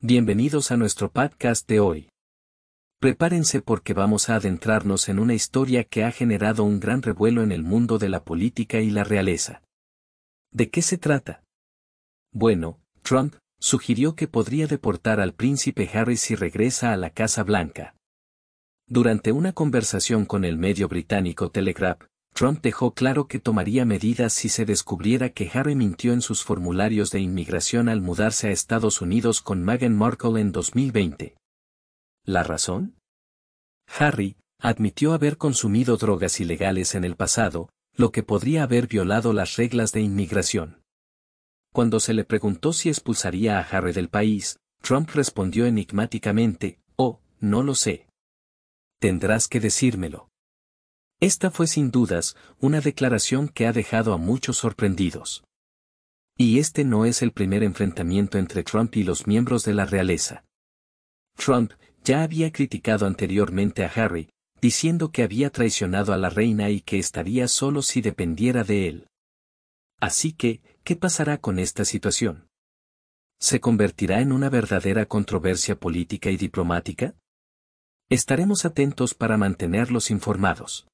Bienvenidos a nuestro podcast de hoy. Prepárense porque vamos a adentrarnos en una historia que ha generado un gran revuelo en el mundo de la política y la realeza. ¿De qué se trata? Bueno, Trump sugirió que podría deportar al príncipe Harry si regresa a la Casa Blanca. Durante una conversación con el medio británico Telegraph, Trump dejó claro que tomaría medidas si se descubriera que Harry mintió en sus formularios de inmigración al mudarse a Estados Unidos con Meghan Markle en 2020. ¿La razón? Harry admitió haber consumido drogas ilegales en el pasado, lo que podría haber violado las reglas de inmigración. Cuando se le preguntó si expulsaría a Harry del país, Trump respondió enigmáticamente, oh, no lo sé. Tendrás que decírmelo. Esta fue sin dudas una declaración que ha dejado a muchos sorprendidos. Y este no es el primer enfrentamiento entre Trump y los miembros de la realeza. Trump ya había criticado anteriormente a Harry, diciendo que había traicionado a la reina y que estaría solo si dependiera de él. Así que, ¿qué pasará con esta situación? ¿Se convertirá en una verdadera controversia política y diplomática? Estaremos atentos para mantenerlos informados.